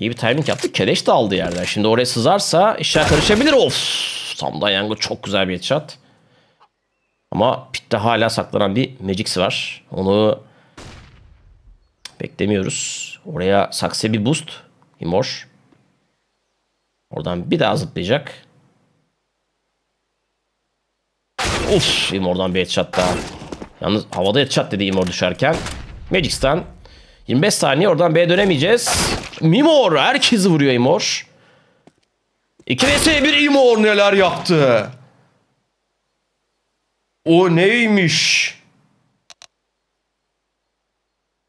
İyi bir timing yaptık. Keleş de aldı yerden. Şimdi oraya sızarsa işler karışabilir. Of! Tam da çok güzel bir headshot. Ama pitte hala saklanan bir Magix var. Onu beklemiyoruz. Oraya sakse bir boost. Himor. Oradan bir daha zıplayacak. Of! Himor'dan bir headshot daha. Yalnız havada headshot dedi Himor düşerken. Magix'ten 25 saniye oradan B'ye dönemeyeceğiz. Mimor herkesi vuruyor Imor. 2 vs 1 Imor neler yaptı. O neymiş?